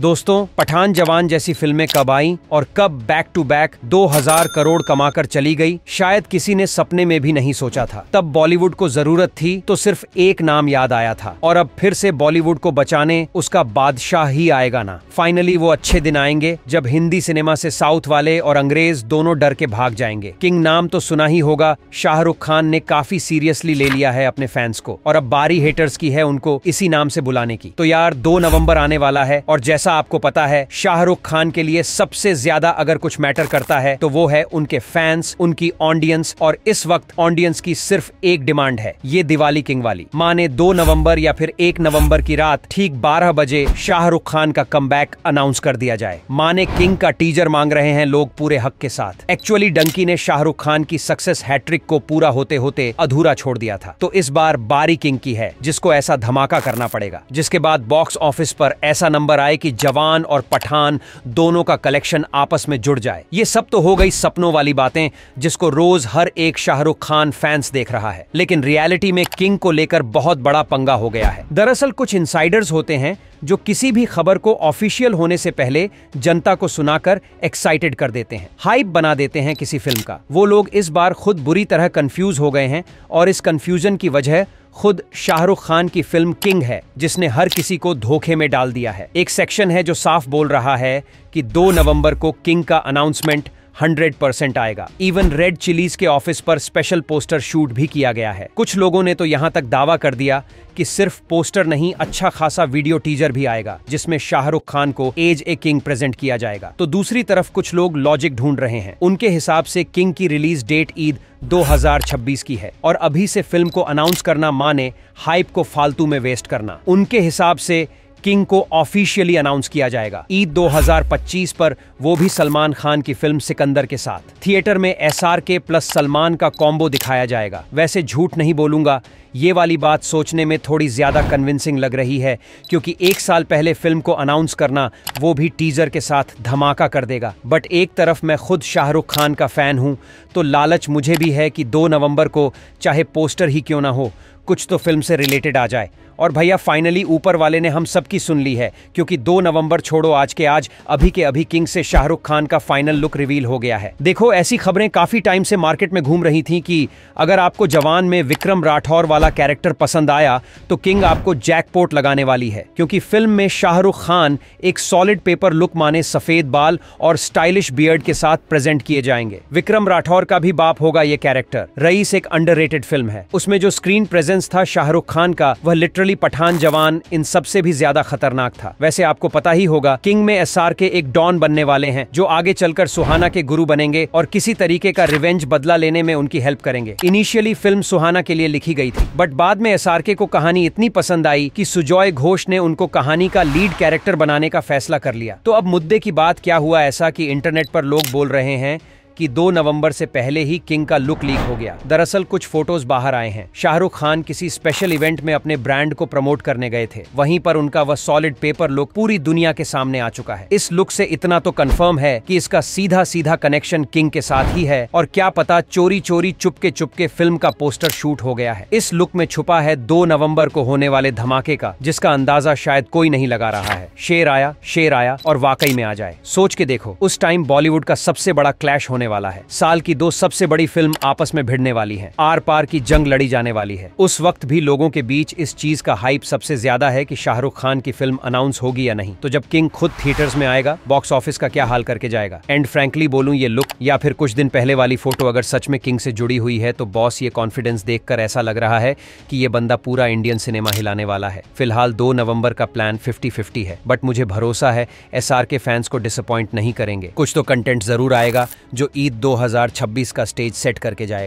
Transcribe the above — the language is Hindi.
दोस्तों पठान जवान जैसी फिल्में कब आई और कब बैक टू बैक 2000 करोड़ कमाकर चली गई शायद किसी ने सपने में भी नहीं सोचा था तब बॉलीवुड को जरूरत थी तो सिर्फ एक नाम याद आया था और अब फिर से बॉलीवुड को बचाने उसका बादशाह ही आएगा ना फाइनली वो अच्छे दिन आएंगे जब हिंदी सिनेमा से साउथ वाले और अंग्रेज दोनों डर के भाग जाएंगे किंग नाम तो सुना ही होगा शाहरुख खान ने काफी सीरियसली ले लिया है अपने फैंस को और अब बारी हेटर्स की है उनको इसी नाम से बुलाने की तो यार दो नवम्बर आने वाला है और जैसे जैसा आपको पता है शाहरुख खान के लिए सबसे ज्यादा अगर कुछ मैटर करता है तो वो है उनके फैंस उनकी ऑडियंस और इस वक्त ऑडियंस की सिर्फ एक डिमांड है ये दिवाली किंग वाली माने दो नवम्बर या फिर एक नवम्बर की रात ठीक बारह बजे शाहरुख खान का कम अनाउंस कर दिया जाए माने किंग का टीजर मांग रहे हैं लोग पूरे हक के साथ एक्चुअली डंकी ने शाहरुख खान की सक्सेस हैट्रिक को पूरा होते होते अधूरा छोड़ दिया था तो इस बार बारी किंग की है जिसको ऐसा धमाका करना पड़ेगा जिसके बाद बॉक्स ऑफिस पर ऐसा नंबर आए कि कि जवान और पठान दोनों का कलेक्शन आपस में जुड़ जाए ये सब तो हो गई सपनों वाली बातें जिसको रोज हर एक शाहरुख खान फैंस देख रहा है लेकिन रियलिटी में किंग को लेकर बहुत बड़ा पंगा हो गया है दरअसल कुछ इंसाइडर्स होते हैं जो किसी भी खबर को ऑफिशियल होने से पहले जनता को सुनाकर एक्साइटेड कर देते हैं हाइप बना देते हैं किसी फिल्म का वो लोग इस बार खुद बुरी तरह कंफ्यूज हो गए हैं और इस कंफ्यूजन की वजह खुद शाहरुख खान की फिल्म किंग है जिसने हर किसी को धोखे में डाल दिया है एक सेक्शन है जो साफ बोल रहा है कि 2 नवंबर को किंग का अनाउंसमेंट 100% आएगा इवन रेड चिलीज के ऑफिस पर स्पेशल पोस्टर शूट भी किया गया है कुछ लोगों ने तो यहाँ तक दावा कर दिया कि सिर्फ पोस्टर नहीं अच्छा खासा वीडियो टीजर भी आएगा जिसमें शाहरुख खान को एज ए किंग प्रेजेंट किया जाएगा तो दूसरी तरफ कुछ लोग लॉजिक ढूंढ रहे हैं उनके हिसाब से किंग की रिलीज डेट ईद 2026 की है और अभी से फिल्म को अनाउंस करना माने हाइप को फालतू में वेस्ट करना उनके हिसाब से किंग को ऑफिशियली अनाउंस किया जाएगा ईद 2025 पर वो भी सलमान खान की फिल्म सिकंदर के साथ थिएटर में S R K plus Salman का कॉम्बो दिखाया जाएगा वैसे झूठ नहीं बोलूंगा ये वाली बात सोचने में थोड़ी ज़्यादा कन्विंसिंग लग रही है क्योंकि एक साल पहले फिल्म को अनाउंस करना वो भी टीजर के साथ धमाका कर देगा बट एक तरफ मैं खुद शाहरुख खान का फ़ैन हूँ तो लालच मुझे भी है कि दो नवंबर को चाहे पोस्टर ही क्यों ना हो कुछ तो फिल्म से रिलेटेड आ जाए और भैया फाइनली ऊपर वाले ने हम सबकी सुन ली है क्योंकि दो नवंबर छोड़ो आज के आज अभी के अभी किंग से शाहरुख खान का फाइनल लुक रिवील हो गया है देखो ऐसी खबरें काफी टाइम से मार्केट में घूम रही थी कि अगर आपको जवान में विक्रम राठौर वाला वाला कैरेक्टर पसंद आया तो किंग आपको जैकपोट लगाने वाली है क्योंकि फिल्म में शाहरुख खान एक सॉलिड पेपर लुक माने सफेद बाल और स्टाइलिश बियर्ड के साथ प्रेजेंट किए जाएंगे विक्रम राठौर का भी बाप होगा ये कैरेक्टर रईस एक अंडर फिल्म है उसमें जो स्क्रीन प्रेजेंस था शाहरुख खान का वह लिटरली पठान जवान इन सबसे भी ज्यादा खतरनाक था वैसे आपको पता ही होगा किंग में एस के एक डॉन बनने वाले हैं जो आगे चलकर सुहाना के गुरु बनेंगे और किसी तरीके का रिवेंज बदला लेने में उनकी हेल्प करेंगे इनिशियली फिल्म सुहाना के लिए लिखी गई थी बट बाद में एस को कहानी इतनी पसंद आई कि सुजॉय घोष ने उनको कहानी का लीड कैरेक्टर बनाने का फैसला कर लिया तो अब मुद्दे की बात क्या हुआ ऐसा कि इंटरनेट पर लोग बोल रहे हैं कि 2 नवंबर से पहले ही किंग का लुक लीक हो गया दरअसल कुछ फोटोज बाहर आए हैं शाहरुख खान किसी स्पेशल इवेंट में अपने ब्रांड को प्रमोट करने गए थे वहीं पर उनका वह सॉलिड पेपर लुक पूरी दुनिया के सामने आ चुका है इस लुक से इतना तो कंफर्म है कि इसका सीधा सीधा कनेक्शन किंग के साथ ही है और क्या पता चोरी चोरी चुपके चुपके फिल्म का पोस्टर शूट हो गया है इस लुक में छुपा है दो नवम्बर को होने वाले धमाके का जिसका अंदाजा शायद कोई नहीं लगा रहा है शेर आया शेर आया और वाकई में आ जाए सोच के देखो उस टाइम बॉलीवुड का सबसे बड़ा क्लैश होने होने वाला है साल की दो सबसे बड़ी फिल्म आपस में भिड़ने वाली है आर पार की जंग लड़ी जाने वाली है उस वक्त भी लोगों के बीच इस चीज का हाइप सबसे ज्यादा है की शाहरुख खान की फिल्म अनाउंस होगी या नहीं तो जब किंग खुद थिएटर में आएगा बॉक्स ऑफिस का क्या हाल करके जाएगा एंड फ्रेंकली बोलूँ ये लुक या फिर कुछ दिन पहले वाली फोटो अगर सच में किंग से जुड़ी हुई है तो बॉस ये कॉन्फिडेंस देखकर ऐसा लग रहा है कि ये बंदा पूरा इंडियन सिनेमा हिलाने वाला है फिलहाल दो नवंबर का प्लान 50-50 है बट मुझे भरोसा है एसआर के फैंस को डिसअपॉइंट नहीं करेंगे कुछ तो कंटेंट जरूर आएगा जो ईद 2026 का स्टेज सेट करके जाएगा